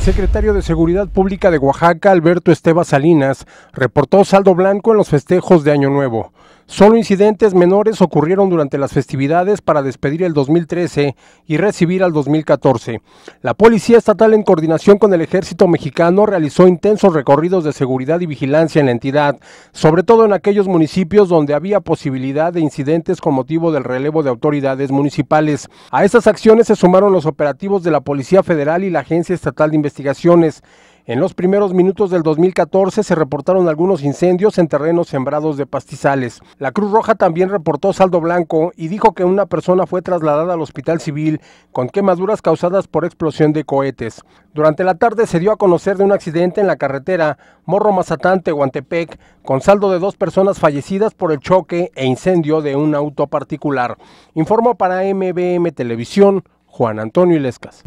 Secretario de Seguridad Pública de Oaxaca, Alberto Esteban Salinas, reportó saldo blanco en los festejos de Año Nuevo. Solo incidentes menores ocurrieron durante las festividades para despedir el 2013 y recibir al 2014. La Policía Estatal en coordinación con el Ejército Mexicano realizó intensos recorridos de seguridad y vigilancia en la entidad, sobre todo en aquellos municipios donde había posibilidad de incidentes con motivo del relevo de autoridades municipales. A estas acciones se sumaron los operativos de la Policía Federal y la Agencia Estatal de Investigaciones. En los primeros minutos del 2014 se reportaron algunos incendios en terrenos sembrados de pastizales. La Cruz Roja también reportó saldo blanco y dijo que una persona fue trasladada al hospital civil con quemaduras causadas por explosión de cohetes. Durante la tarde se dio a conocer de un accidente en la carretera Morro Mazatán Tehuantepec con saldo de dos personas fallecidas por el choque e incendio de un auto particular. Informó para MBM Televisión Juan Antonio Ilescas.